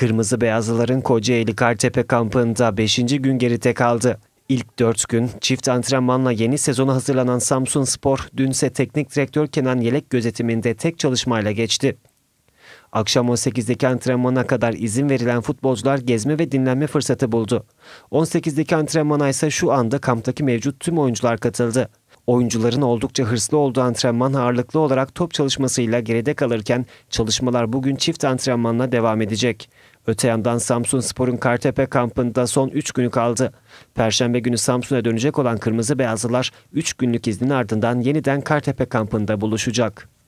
Kırmızı Beyazlıların Kocaeli Kartepe kampında 5. gün geride kaldı. İlk 4 gün çift antrenmanla yeni sezona hazırlanan Samsun Spor dünse teknik direktör Kenan Yelek gözetiminde tek çalışmayla geçti. Akşam 18'deki antrenmana kadar izin verilen futbolcular gezme ve dinlenme fırsatı buldu. 18'deki antrenmana ise şu anda kamptaki mevcut tüm oyuncular katıldı. Oyuncuların oldukça hırslı olduğu antrenman ağırlıklı olarak top çalışmasıyla geride kalırken çalışmalar bugün çift antrenmanla devam edecek. Öte yandan Samsun Spor'un Kartepe kampında son 3 günü kaldı. Perşembe günü Samsun'a dönecek olan Kırmızı Beyazlılar 3 günlük iznin ardından yeniden Kartepe kampında buluşacak.